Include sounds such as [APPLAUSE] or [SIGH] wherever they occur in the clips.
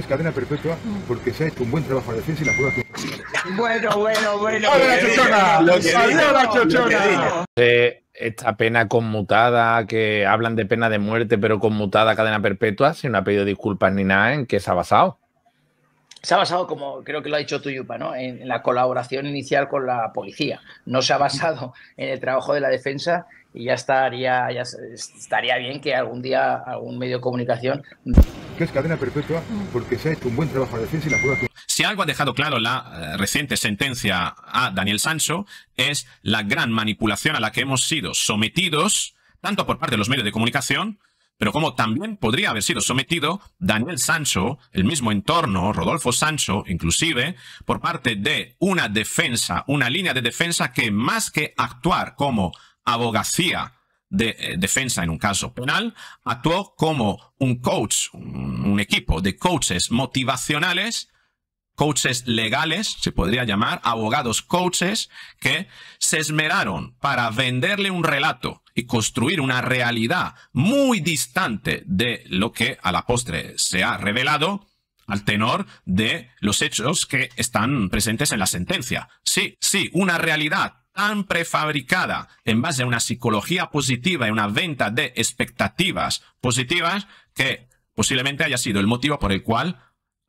es cadena perpetua porque se ha hecho un buen trabajo de defensa y la Bueno, bueno, bueno. ¡Adiós, chochona! ¡Adiós, la chochona! esta pena conmutada, que hablan de pena de muerte, pero conmutada cadena perpetua, si no ha pedido disculpas ni nada, ¿en qué se ha basado? se ha basado, como creo que lo ha dicho Tuyupa, ¿no? en, la colaboración inicial con la policía. No se ha basado en el trabajo de la defensa y ya estaría, ya estaría bien que algún día algún medio de comunicación... Que es cadena perpetua porque se ha hecho un buen trabajo de defensa Si algo ha dejado claro la eh, reciente sentencia a Daniel Sancho es la gran manipulación a la que hemos sido sometidos, tanto por parte de los medios de comunicación, pero como también podría haber sido sometido Daniel Sancho, el mismo entorno, Rodolfo Sancho, inclusive, por parte de una defensa, una línea de defensa que más que actuar como abogacía de eh, defensa en un caso penal, actuó como un coach, un equipo de coaches motivacionales, coaches legales, se podría llamar, abogados coaches, que se esmeraron para venderle un relato y construir una realidad muy distante de lo que a la postre se ha revelado al tenor de los hechos que están presentes en la sentencia. Sí, sí, una realidad tan prefabricada en base a una psicología positiva y una venta de expectativas positivas que posiblemente haya sido el motivo por el cual,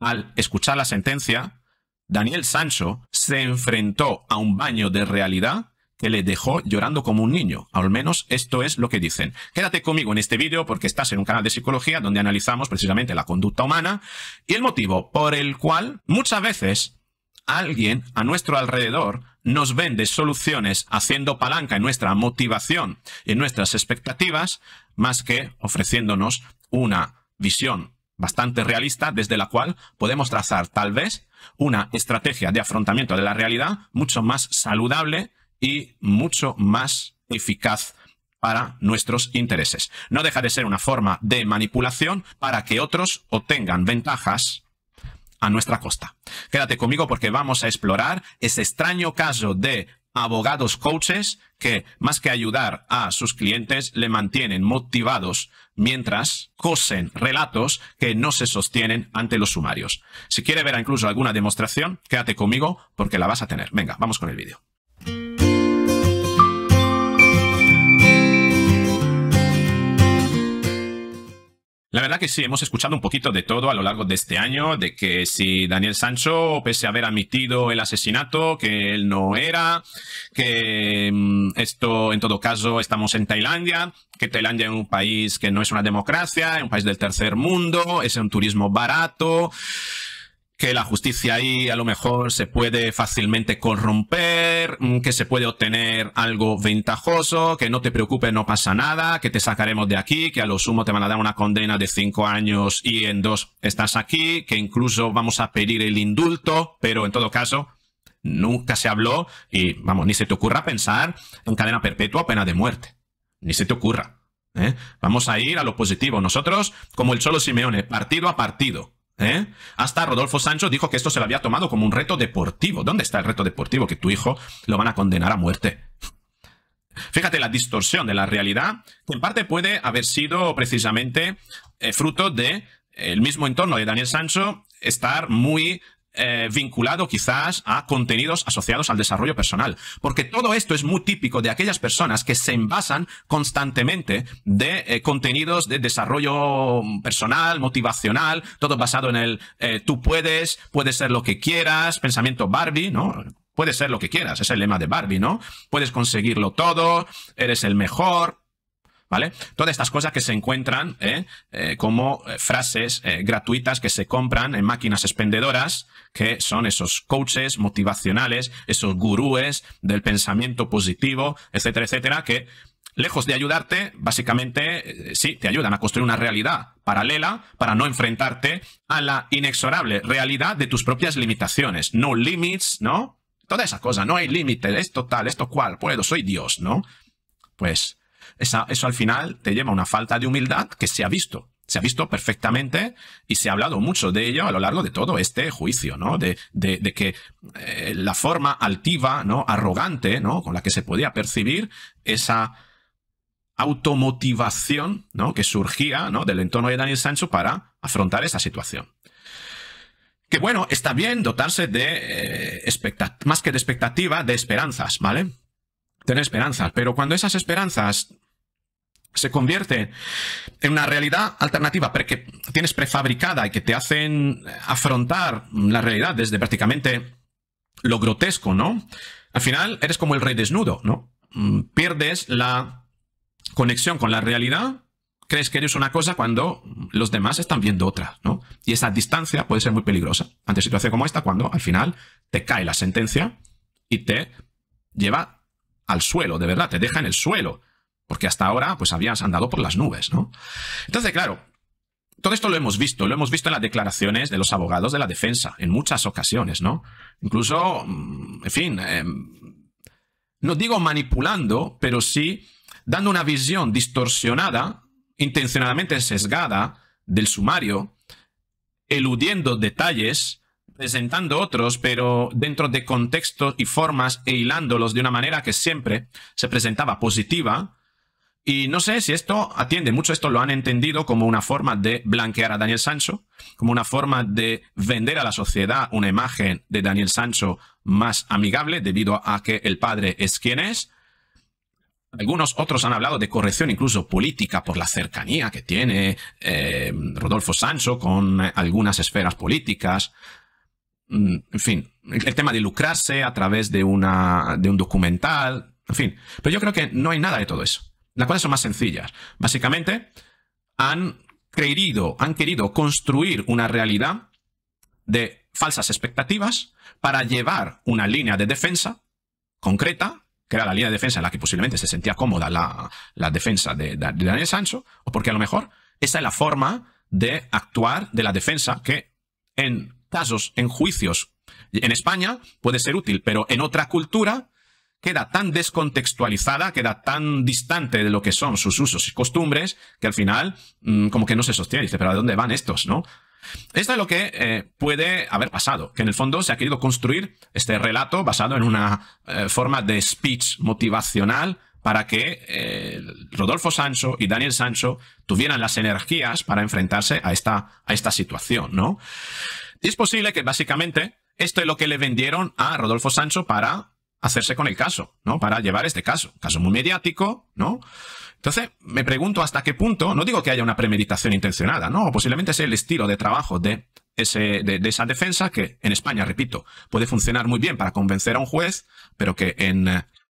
al escuchar la sentencia, Daniel Sancho se enfrentó a un baño de realidad que le dejó llorando como un niño. Al menos esto es lo que dicen. Quédate conmigo en este vídeo porque estás en un canal de psicología donde analizamos precisamente la conducta humana y el motivo por el cual muchas veces alguien a nuestro alrededor nos vende soluciones haciendo palanca en nuestra motivación en nuestras expectativas, más que ofreciéndonos una visión bastante realista desde la cual podemos trazar tal vez una estrategia de afrontamiento de la realidad mucho más saludable y mucho más eficaz para nuestros intereses. No deja de ser una forma de manipulación para que otros obtengan ventajas a nuestra costa. Quédate conmigo porque vamos a explorar ese extraño caso de abogados coaches que más que ayudar a sus clientes le mantienen motivados mientras cosen relatos que no se sostienen ante los sumarios. Si quiere ver incluso alguna demostración, quédate conmigo porque la vas a tener. Venga, vamos con el vídeo. La verdad que sí, hemos escuchado un poquito de todo a lo largo de este año, de que si Daniel Sancho, pese a haber admitido el asesinato, que él no era, que mm, esto en todo caso estamos en Tailandia, que Tailandia es un país que no es una democracia, es un país del tercer mundo, es un turismo barato que la justicia ahí a lo mejor se puede fácilmente corromper, mm, que se puede obtener algo ventajoso, que no te preocupes, no pasa nada, que te sacaremos de aquí, que a lo sumo te van a dar una condena de cinco años y en dos estás aquí, que incluso vamos a pedir el indulto, pero en todo caso nunca se habló y vamos, ni se te ocurra pensar en cadena perpetua o pena de muerte, ni se te ocurra. ¿eh? Vamos a ir a lo positivo. Nosotros, como el solo Simeone, partido a partido, ¿Eh? Hasta Rodolfo Sancho dijo que esto se lo había tomado como un reto deportivo. ¿Dónde está el reto deportivo? Que tu hijo lo van a condenar a muerte. Fíjate la distorsión de la realidad, que en parte puede haber sido precisamente eh, fruto de eh, mismo entorno de Daniel Sancho estar muy eh, vinculado quizás a contenidos asociados al desarrollo personal. Porque todo esto es muy típico de aquellas personas que se envasan constantemente de eh, contenidos de desarrollo personal, motivacional, todo basado en el eh, tú puedes, puedes ser lo que quieras, pensamiento Barbie, ¿no? Puedes ser lo que quieras, es el lema de Barbie, ¿no? Puedes conseguirlo todo, eres el mejor, ¿vale? Todas estas cosas que se encuentran ¿eh? eh como eh, frases eh, gratuitas que se compran en máquinas expendedoras, que son esos coaches motivacionales, esos gurúes del pensamiento positivo, etcétera, etcétera, que lejos de ayudarte, básicamente sí, te ayudan a construir una realidad paralela para no enfrentarte a la inexorable realidad de tus propias limitaciones. No limits, ¿no? Toda esa cosa, no hay límite, esto tal, esto cual, puedo, soy Dios, ¿no? Pues eso al final te lleva a una falta de humildad que se ha visto. Se ha visto perfectamente y se ha hablado mucho de ello a lo largo de todo este juicio, ¿no? De, de, que eh, la forma altiva, ¿no? Arrogante, ¿no? Con la que se podía percibir esa automotivación, ¿no? Que surgía, ¿no? Del entorno de Daniel Sancho para afrontar esa situación. Que bueno, está bien dotarse de eh, más que de expectativa, de esperanzas, ¿vale? tener esperanzas, pero cuando esas esperanzas se convierten en una realidad alternativa que tienes prefabricada y que te hacen afrontar la realidad desde prácticamente lo grotesco, ¿no? Al final eres como el rey desnudo, ¿no? Mm, pierdes la conexión con la realidad, crees que eres una cosa cuando los demás están viendo otra, ¿no? Y esa distancia puede ser muy peligrosa ante situación como esta, cuando al final te cae la sentencia y te lleva al suelo, de verdad, te deja en el suelo. Porque hasta ahora, pues habías andado por las nubes, ¿no? Entonces, claro, todo esto lo hemos visto, lo hemos visto en las declaraciones de los abogados de la defensa, en muchas ocasiones, ¿no? Incluso, mm, en fin, eh, no digo manipulando, pero sí dando una visión distorsionada, intencionadamente sesgada del sumario, eludiendo detalles presentando otros, pero dentro de contextos y formas e hilándolos de una manera que siempre se presentaba positiva. Y no sé si esto atiende, mucho esto lo han entendido como una forma de blanquear a Daniel Sancho, como una forma de vender a la sociedad una imagen de Daniel Sancho más amigable debido a que el padre es quien es. Algunos otros han hablado de corrección incluso política por la cercanía que tiene eh, Rodolfo Sancho con algunas esferas políticas. Mm, en fin, el tema de lucrarse a través de, una, de un documental, en fin. Pero yo creo que no hay nada de todo eso. Las cosas son más sencillas. Básicamente, han querido, han querido construir una realidad de falsas expectativas para llevar una línea de defensa concreta, que era la línea de defensa en la que posiblemente se sentía cómoda la, defensa de, de Daniel Sancho, o porque a lo mejor esa es la forma de actuar de la defensa que en casos, en juicios, en España puede ser útil, pero en otra cultura queda tan descontextualizada, queda tan distante de lo que son sus usos y costumbres, que al final mm, como que no se sostiene. Dice, pero de dónde van estos, no? Esto es lo que eh, puede haber pasado, que en el fondo se ha querido construir este relato basado en una eh, forma de speech motivacional para que eh, Rodolfo Sancho y Daniel Sancho tuvieran las energías para enfrentarse a esta, a esta situación, ¿no? Y es posible que básicamente esto es lo que le vendieron a Rodolfo Sancho para hacerse con el caso, ¿no? Para llevar este caso, caso muy mediático, ¿no? Entonces, me pregunto hasta qué punto, no digo que haya una premeditación intencionada, no, posiblemente sea el estilo de trabajo de, ese, esa defensa que en España, repito, puede funcionar muy bien para convencer a un juez, pero que en,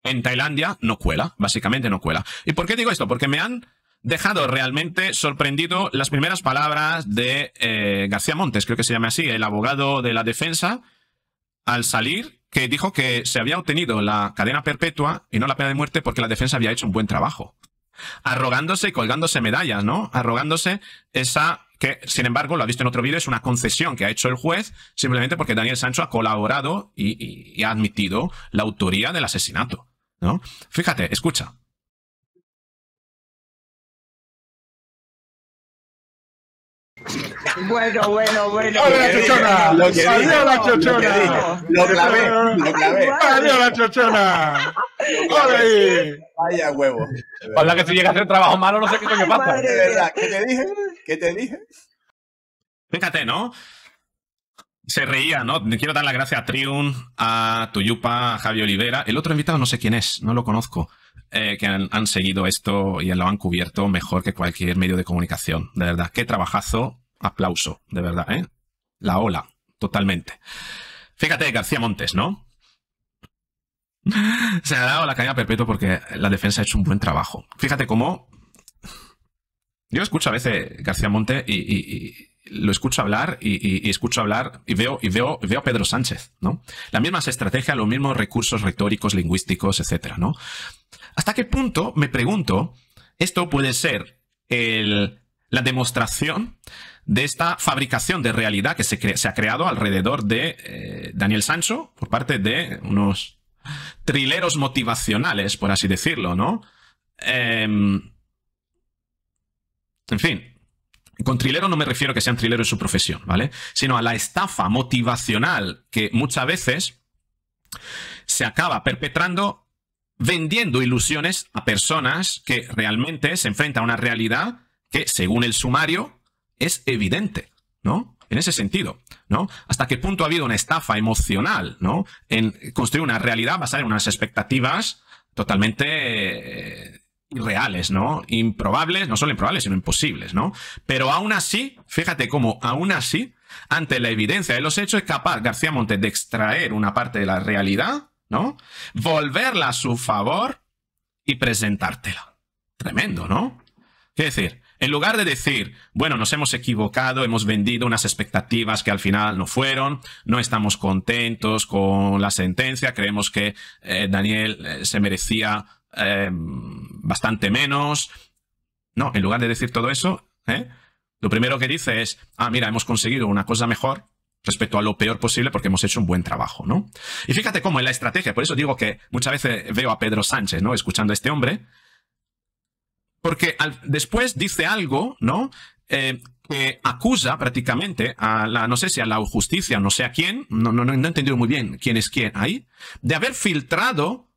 en Tailandia no cuela, básicamente no cuela. ¿Y por qué digo esto? Porque me han dejado realmente sorprendido las primeras palabras de eh, García Montes, creo que se llama así, el abogado de la defensa, al salir, que dijo que se había obtenido la cadena perpetua y no la pena de muerte porque la defensa había hecho un buen trabajo. Arrogándose y colgándose medallas, ¿no? Arrogándose esa que, sin embargo, lo ha visto en otro vídeo, es una concesión que ha hecho el juez simplemente porque Daniel Sancho ha colaborado y, y ha admitido la autoría del asesinato, ¿no? Fíjate, escucha. Bueno, bueno, bueno. ¡Adiós la chochona! ¡Adiós la chochona! Lo ¡Adiós la chochona! Vaya huevo. Hola, que si llega a hacer trabajo malo, no sé qué coño pasa. De verdad, ¿qué te dije? ¿Qué te dije? Fíjate, ¿no? Se reía, ¿no? Quiero dar las gracias a Triun, a Tuyupa, a Javi Olivera. El otro invitado no sé quién es, no lo conozco. Eh, que han, seguido esto y lo han cubierto mejor que cualquier medio de comunicación. De verdad, qué trabajazo aplauso, de verdad, ¿eh? La ola, totalmente. Fíjate, García Montes, ¿no? [LAUGHS] Se ha dado la caída perpetua porque la defensa ha hecho un buen trabajo. Fíjate cómo... Yo escucho a veces García Montes y, lo escucho hablar y, escucho hablar y veo y veo veo a Pedro Sánchez, ¿no? La misma estrategia, los mismos recursos retóricos, lingüísticos, etcétera, ¿no? ¿Hasta qué punto me pregunto esto puede ser el la demostración de esta fabricación de realidad que se, ha creado alrededor de eh, Daniel Sancho por parte de unos trileros motivacionales, por así decirlo, ¿no? Em, en fin, con trilero no me refiero a que sean trileros en su profesión, ¿vale? Sino a la estafa motivacional que muchas veces se acaba perpetrando vendiendo ilusiones a personas que realmente se enfrentan a una realidad que según el sumario es evidente, ¿no? En ese sentido, ¿no? ¿Hasta qué punto ha habido una estafa emocional, ¿no? En construir una realidad basada en unas expectativas totalmente reales, eh, irreales, ¿no? Improbables, no solo improbables, sino imposibles, ¿no? Pero aún así, fíjate cómo aún así, ante la evidencia de los hechos, es capaz García Montes de extraer una parte de la realidad, ¿no? Volverla a su favor y presentártela. Tremendo, ¿no? Quiero decir, en lugar de decir, bueno, nos hemos equivocado, hemos vendido unas expectativas que al final no fueron, no estamos contentos con la sentencia, creemos que eh, Daniel eh, se merecía eh, bastante menos. No, en lugar de decir todo eso, lo primero que dice es, ah, mira, hemos conseguido una cosa mejor, respecto a lo peor posible porque hemos hecho un buen trabajo, ¿no? Y fíjate cómo en la estrategia, por eso digo que muchas veces veo a Pedro Sánchez, ¿no? Escuchando a este hombre porque después dice algo, ¿no? Eh, que acusa prácticamente a la, no sé si a la justicia, no sé a quién, no, no, no he entendido muy bien quién es quién ahí, de haber filtrado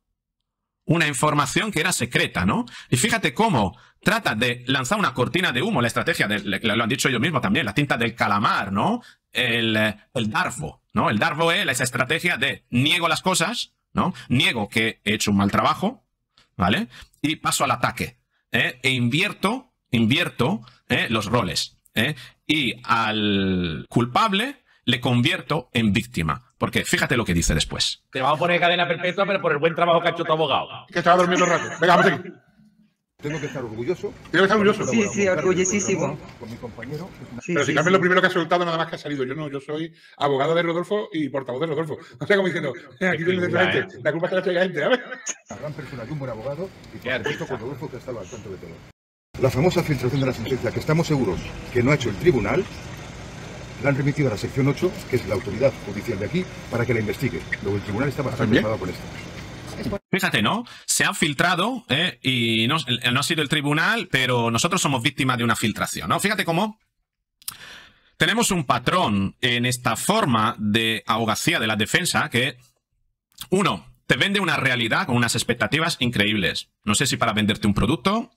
una información que era secreta, ¿no? Y fíjate cómo trata de lanzar una cortina de humo, la estrategia, de, lo han dicho ellos mismos también, la tinta del calamar, ¿no? El, el ¿no? El darvo es esa estrategia de niego las cosas, ¿no? Niego que he hecho un mal trabajo, ¿vale? Y paso al ataque. ¿eh? e invierto, invierto ¿eh? los roles. ¿eh? Y al culpable le convierto en víctima. Porque fíjate lo que dice después. Te vamos a poner cadena perpetua, pero por el buen trabajo que ha hecho tu abogado. Que estaba durmiendo un rato. Venga, vamos aquí tengo que estar orgulloso. Tengo que estar orgulloso. Sí, sí, orgullosísimo. Con mi compañero. Pero si sí, lo primero que ha soltado nada más que ha salido. Yo no, yo soy abogado de Rodolfo y portavoz de Rodolfo. No sea, como diciendo, eh, aquí viene eh. la gente. La culpa está que la gente, ver. La gran persona y un buen abogado y que visto con Rodolfo que ha estado al tanto de todo. La famosa filtración de la sentencia que estamos seguros que no ha hecho el tribunal la han remitido a la sección 8, que es la autoridad judicial de aquí, para que la investigue. Luego el tribunal está bastante enfadado con esto. Fíjate, ¿no? Se ha filtrado ¿eh? y no, no ha sido el tribunal, pero nosotros somos víctimas de una filtración, ¿no? Fíjate cómo tenemos un patrón en esta forma de abogacía de la defensa que, uno, te vende una realidad con unas expectativas increíbles. No sé si para venderte un producto,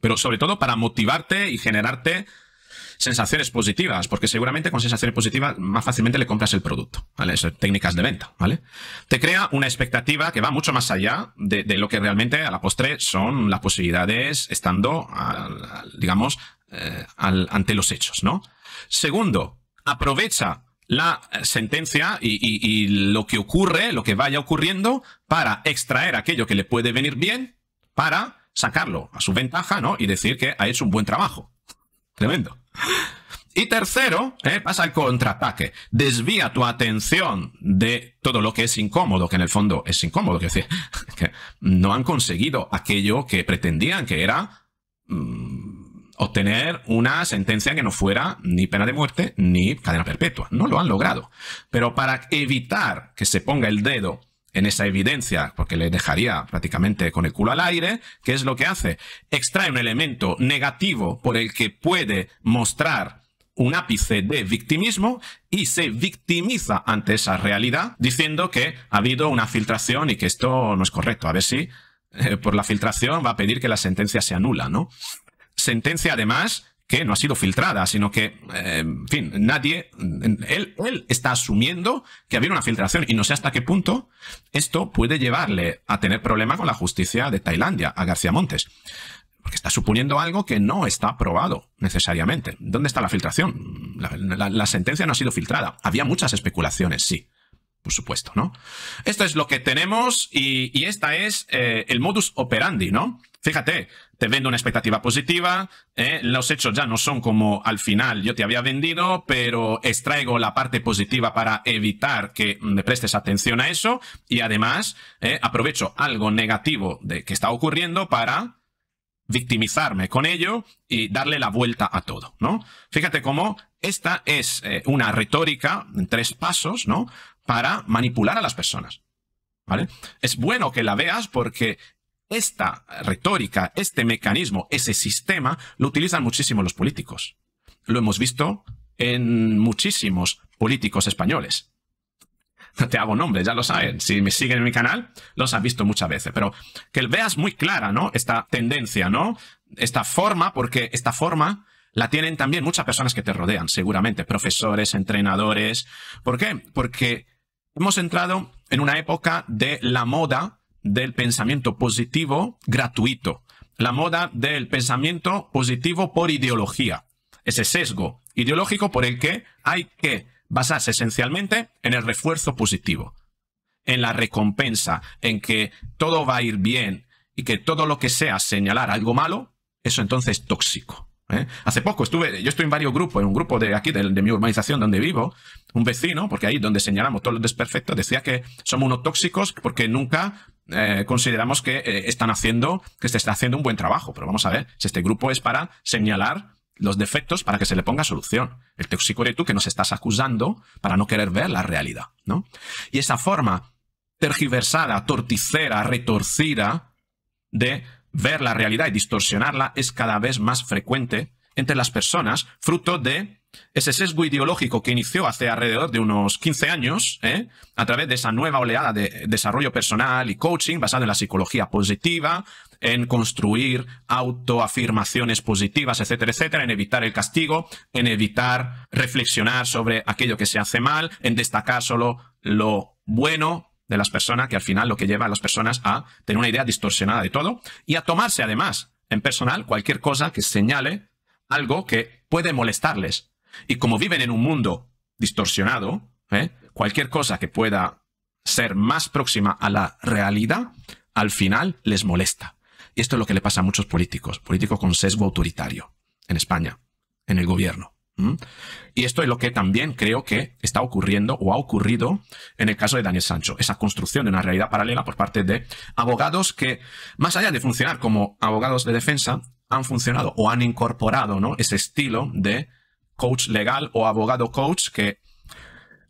pero sobre todo para motivarte y generarte sensaciones positivas, porque seguramente con sensaciones positivas más fácilmente le compras el producto, ¿vale? técnicas de venta, ¿vale? Te crea una expectativa que va mucho más allá de, lo que realmente a la postre son las posibilidades estando, digamos, eh, ante los hechos, ¿no? Segundo, aprovecha la sentencia y, y, lo que ocurre, lo que vaya ocurriendo, para extraer aquello que le puede venir bien, para sacarlo a su ventaja, ¿no? Y decir que ha hecho un buen trabajo. Tremendo. Y tercero, eh, pasa al contraataque. Desvía tu atención de todo lo que es incómodo, que en el fondo es incómodo, que, decir, [LAUGHS] que no han conseguido aquello que pretendían, que era mm, obtener una sentencia que no fuera ni pena de muerte ni cadena perpetua. No lo han logrado. Pero para evitar que se ponga el dedo en esa evidencia, porque le dejaría prácticamente con el culo al aire, ¿qué es lo que hace? Extrae un elemento negativo por el que puede mostrar un ápice de victimismo y se victimiza ante esa realidad diciendo que ha habido una filtración y que esto no es correcto. A ver si eh, por la filtración va a pedir que la sentencia se anula, ¿no? Sentencia además que no ha sido filtrada, sino que, eh, en fin, nadie, él, él está asumiendo que había una filtración y no sé hasta qué punto esto puede llevarle a tener problemas con la justicia de Tailandia, a García Montes. Porque está suponiendo algo que no está probado necesariamente. ¿Dónde está la filtración? La, sentencia no ha sido filtrada. Había muchas especulaciones, sí por supuesto, ¿no? Esto es lo que tenemos y, esta es eh, el modus operandi, ¿no? Fíjate, te vendo una expectativa positiva, ¿eh? los hechos ya no son como al final yo te había vendido, pero extraigo la parte positiva para evitar que me prestes atención a eso y además ¿eh? aprovecho algo negativo de que está ocurriendo para victimizarme con ello y darle la vuelta a todo, ¿no? Fíjate cómo esta es eh, una retórica en tres pasos, ¿no? Para manipular a las personas. ¿Vale? Es bueno que la veas porque esta retórica, este mecanismo, ese sistema, lo utilizan muchísimo los políticos. Lo hemos visto en muchísimos políticos españoles. No te hago nombre, ya lo saben. Si me siguen en mi canal, los han visto muchas veces. Pero que veas muy clara, ¿no? Esta tendencia, ¿no? Esta forma, porque esta forma la tienen también muchas personas que te rodean, seguramente. Profesores, entrenadores. ¿Por qué? Porque hemos entrado en una época de la moda del pensamiento positivo gratuito, la moda del pensamiento positivo por ideología, ese sesgo ideológico por el que hay que basarse esencialmente en el refuerzo positivo, en la recompensa, en que todo va a ir bien y que todo lo que sea señalar algo malo, eso entonces es tóxico. ¿eh? Hace poco estuve, yo estoy en varios grupos, en un grupo de aquí, de, mi urbanización donde vivo, un vecino, porque ahí donde señalamos todos los desperfectos, decía que somos unos tóxicos porque nunca eh, consideramos que eh, están haciendo, que se está haciendo un buen trabajo. Pero vamos a ver, si este grupo es para señalar los defectos para que se le ponga solución. El tóxico eres tú que nos estás acusando para no querer ver la realidad, ¿no? Y esa forma tergiversada, torticera, retorcida de ver la realidad y distorsionarla es cada vez más frecuente entre las personas, fruto de ese sesgo ideológico que inició hace alrededor de unos 15 años, ¿eh? a través de esa nueva oleada de desarrollo personal y coaching basado en la psicología positiva, en construir autoafirmaciones positivas, etcétera, etcétera, en evitar el castigo, en evitar reflexionar sobre aquello que se hace mal, en destacar solo lo bueno de las personas, que al final lo que lleva a las personas a tener una idea distorsionada de todo y a tomarse además en personal cualquier cosa que señale algo que puede molestarles. Y como viven en un mundo distorsionado, ¿eh? cualquier cosa que pueda ser más próxima a la realidad, al final les molesta. Y esto es lo que le pasa a muchos políticos, políticos con sesgo autoritario, en España, en el gobierno. ¿Mm? Y esto es lo que también creo que está ocurriendo o ha ocurrido en el caso de Daniel Sancho, esa construcción de una realidad paralela por parte de abogados que, más allá de funcionar como abogados de defensa, han funcionado o han incorporado ese estilo de coach legal o abogado coach que,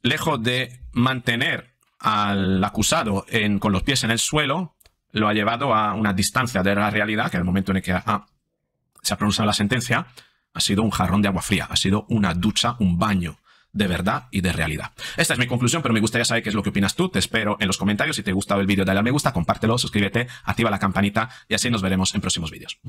lejos de mantener al acusado con los pies en el suelo, lo ha llevado a una distancia de la realidad, que en el momento en el que se ha pronunciado la sentencia, ha sido un jarrón de agua fría, ha sido una ducha, un baño de verdad y de realidad. Esta es mi conclusión, pero me gustaría saber qué es lo que opinas tú. Te espero en los comentarios. Si te ha gustado el vídeo, dale a me gusta, compártelo, suscríbete, activa la campanita y así nos veremos en próximos vídeos.